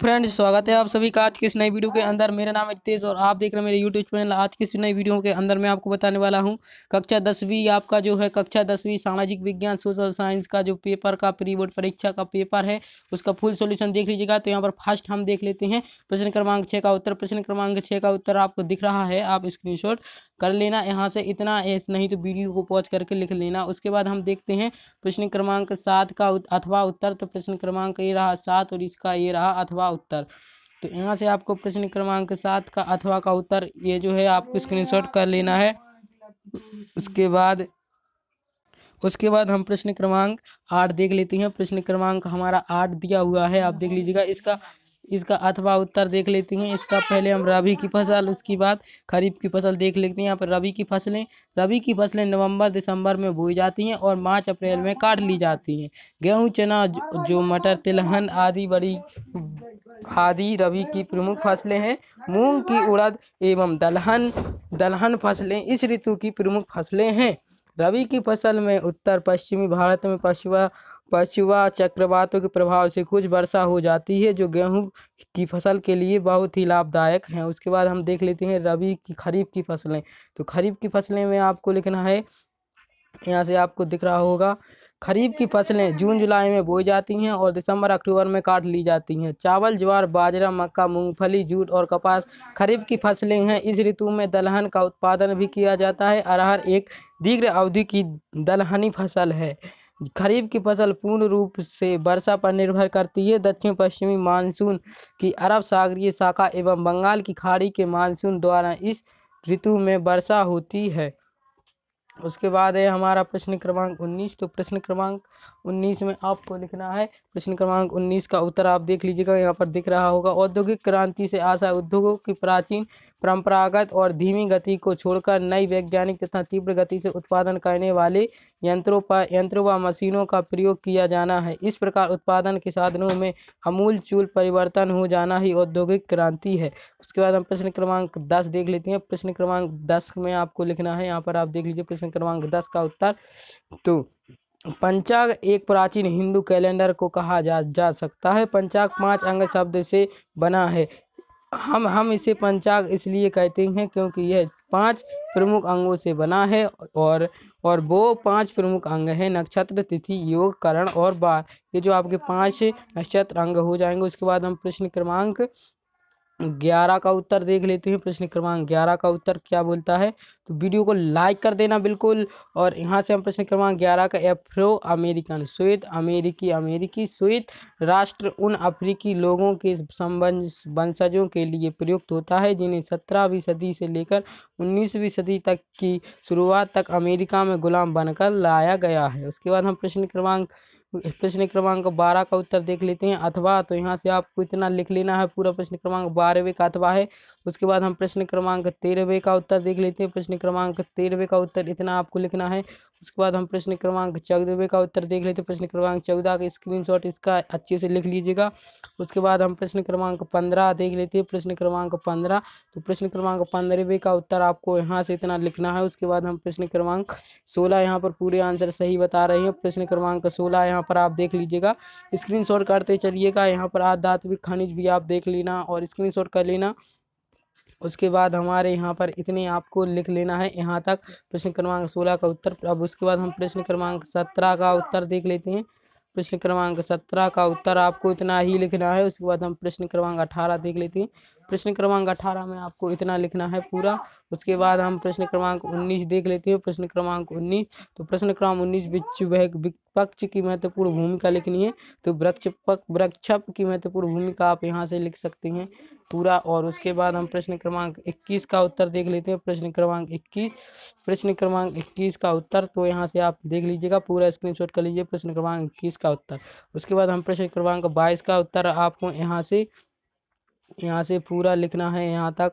friends स्वागत है आप सभी का आज के इस नई वीडियो के अंदर मेरा नाम रितेश और आप देख रहे हैं मेरे यूट्यूब चैनल आज के इस नई वीडियो के अंदर मैं आपको बताने वाला हूं कक्षा दसवीं आपका जो है कक्षा दसवीं सामाजिक विज्ञान सोशल साइंस का जो पेपर का प्री बोर्ड परीक्षा का पेपर है उसका फुल सोल्यूशन देख लीजिएगा तो यहाँ पर फर्स्ट हम देख लेते हैं प्रश्न क्रमांक छः का उत्तर प्रश्न क्रमांक छः का उत्तर आपको दिख रहा है आप स्क्रीन कर लेना यहाँ से इतना नहीं तो वीडियो को पॉज करके लिख लेना उसके बाद हम देखते हैं प्रश्न क्रमांक सात का अथवा उत्तर तो प्रश्न क्रमांक ये रहा सात और इसका ये रहा अथवा का उत्तर तो यहाँ से आपको प्रश्न क्रमांक सात का अथवा का उत्तर ये जो है आपको स्क्रीनशॉट कर लेना है उसके बाद उसके बाद हम प्रश्न क्रमांक आठ देख लेते हैं प्रश्न क्रमांक हमारा आठ दिया हुआ है आप देख लीजिएगा इसका इसका अथवा उत्तर देख लेते हैं इसका पहले हम रबी की फसल उसके बाद खरीफ की फसल देख लेते हैं यहाँ पर रबी की फसलें रबी की फसलें नवंबर दिसंबर में बोई जाती हैं और मार्च अप्रैल में काट ली जाती हैं गेहूँ चना जो मटर तिलहन आदि बड़ी आदि रबी की प्रमुख फसलें हैं मूंग की उड़द एवं दलहन दलहन फसलें इस ऋतु की प्रमुख फसलें हैं रवि की फसल में उत्तर पश्चिमी भारत में पछुआ पछुआ चक्रवातों के प्रभाव से कुछ वर्षा हो जाती है जो गेहूं की फसल के लिए बहुत ही लाभदायक हैं उसके बाद हम देख लेते हैं रबी की खरीफ की फसलें तो खरीफ की फसलें में आपको लिखना है यहाँ से आपको दिख रहा होगा खरीफ की फसलें जून जुलाई में बोई जाती हैं और दिसंबर अक्टूबर में काट ली जाती हैं चावल ज्वार बाजरा मक्का मूंगफली जूट और कपास खरीफ की फसलें हैं इस ऋतु में दलहन का उत्पादन भी किया जाता है अरहर एक दीर्घ अवधि की दलहनी फसल है खरीफ की फसल पूर्ण रूप से वर्षा पर निर्भर करती है दक्षिण पश्चिमी मानसून की अरब सागरीय शाखा एवं बंगाल की खाड़ी के मानसून द्वारा इस ऋतु में वर्षा होती है उसके बाद है हमारा प्रश्न क्रमांक उन्नीस तो प्रश्न क्रमांक उन्नीस में आपको लिखना है प्रश्न क्रमांक उन्नीस का उत्तर आप देख लीजिएगा यहाँ पर दिख रहा होगा औद्योगिक क्रांति से आशा उद्योगों की प्राचीन परंपरागत और धीमी गति को छोड़कर नई वैज्ञानिक तथा तीव्र गति से उत्पादन करने वाले यंत्रों पर यंत्रों व मशीनों का प्रयोग किया जाना है इस प्रकार उत्पादन के साधनों में अमूल चूल परिवर्तन हो जाना ही औद्योगिक क्रांति है उसके बाद हम प्रश्न क्रमांक दस देख लेते हैं प्रश्न क्रमांक दस में आपको लिखना है यहाँ पर आप देख लीजिए प्रश्न क्रमांक दस का उत्तर तो पंचाग एक प्राचीन हिंदू कैलेंडर को कहा जा जा सकता है पंचाग पाँच अंग शब्द से बना है हम हम इसे पंचाग इसलिए कहते हैं क्योंकि यह पांच प्रमुख अंगों से बना है और और वो पांच प्रमुख अंग है नक्षत्र तिथि योग करण और बार ये जो आपके पांच नक्षत्र अंग हो जाएंगे उसके बाद हम प्रश्न क्रमांक ग्यारह का उत्तर देख लेते हैं प्रश्न क्रमांक ग्यारह का उत्तर क्या बोलता है तो वीडियो को लाइक कर देना बिल्कुल और यहाँ से हम प्रश्न क्रमांक ग्यारह का एफ्रो अमेरिकन स्वेत अमेरिकी अमेरिकी स्वेत राष्ट्र उन अफ्रीकी लोगों के संबंध वंशजों के लिए प्रयुक्त होता है जिन्हें सत्रहवीं सदी से लेकर उन्नीसवीं सदी तक की शुरुआत तक अमेरिका में गुलाम बनकर लाया गया है उसके बाद हम प्रश्न क्रमांक प्रश्न क्रमांक बारह का उत्तर देख लेते हैं अथवा तो यहाँ से आपको इतना लिख लेना है पूरा प्रश्न क्रमांक बारहवें का अथवा है उसके बाद हम प्रश्न क्रमांक तेरहवें का उत्तर देख लेते हैं प्रश्न क्रमांक तेरहवें का उत्तर इतना आपको लिखना है उसके बाद हम प्रश्न क्रमांक चौदहवें का उत्तर देख लेते हैं प्रश्न क्रमांक चौदह का स्क्रीन इसका अच्छे से लिख लीजिएगा उसके बाद हम प्रश्न क्रमांक पंद्रह देख लेते हैं प्रश्न क्रमांक पंद्रह तो प्रश्न क्रमांक पंद्रहवें का उत्तर आपको यहाँ से इतना लिखना है उसके बाद हम प्रश्न क्रमांक सोलह यहाँ पर पूरे आंसर सही बता रहे हैं प्रश्न क्रमांक सोलह यहाँ यहाँ पर आप देख लीजिएगा स्क्रीन करते चलिएगा यहाँ पर आध्यात्मिक खनिज भी आप देख लेना और स्क्रीन कर लेना उसके बाद हमारे यहाँ पर इतने आपको लिख लेना है यहाँ तक प्रश्न क्रमांक सोलह का उत्तर अब उसके बाद हम प्रश्न क्रमांक सत्रह का उत्तर देख लेते हैं प्रश्न क्रमांक सत्रह का उत्तर आपको इतना ही लिखना है उसके बाद हम प्रश्न क्रमांक अठारह देख लेते हैं प्रश्न क्रमांक अठारह में आपको इतना लिखना है पूरा उसके बाद हम प्रश्न क्रमांक उन्नीस देख लेते हैं प्रश्न क्रमांक उन्नीस तो प्रश्न क्रमांक उन्नीस वह विपक्ष की महत्वपूर्ण भूमिका लिखनी है तो वृक्ष पक वृक्षप की महत्वपूर्ण भूमिका आप यहाँ से लिख सकते हैं पूरा और उसके बाद हम प्रश्न क्रमांक इक्कीस का उत्तर देख लेते हैं प्रश्न क्रमांक इक्कीस प्रश्न क्रमांक इक्कीस का उत्तर तो यहाँ से आप देख लीजिएगा पूरा स्क्रीन कर लीजिए प्रश्न क्रमांक इक्कीस का उत्तर उसके बाद हम प्रश्न क्रमांक बाईस का उत्तर आपको यहाँ से यहाँ से पूरा लिखना है यहाँ तक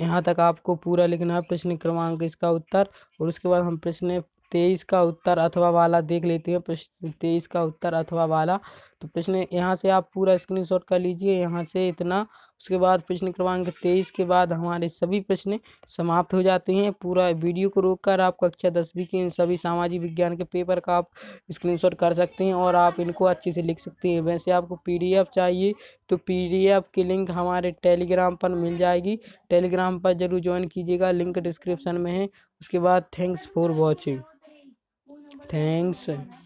यहाँ तक आपको पूरा लिखना है प्रश्न क्रमांक इसका उत्तर और उसके बाद हम प्रश्न तेईस का उत्तर अथवा वाला देख लेते हैं प्रश्न तेईस का उत्तर अथवा वाला तो प्रश्न यहाँ से आप पूरा स्क्रीनशॉट कर लीजिए यहाँ से इतना उसके बाद प्रश्न क्रमांक तेईस के बाद हमारे सभी प्रश्न समाप्त हो जाते हैं पूरा वीडियो को रोककर आप कक्षा दसवीं के इन सभी सामाजिक विज्ञान के पेपर का आप स्क्रीनशॉट कर सकते हैं और आप इनको अच्छे से लिख सकते हैं वैसे आपको एफ चाहिए तो एफ की लिंक हमारे टेलीग्राम पर मिल जाएगी टेलीग्राम पर जरूर ज्वाइन कीजिएगा लिंक डिस्क्रिप्शन में है उसके बाद थैंक्स फॉर वॉचिंग थैंक्स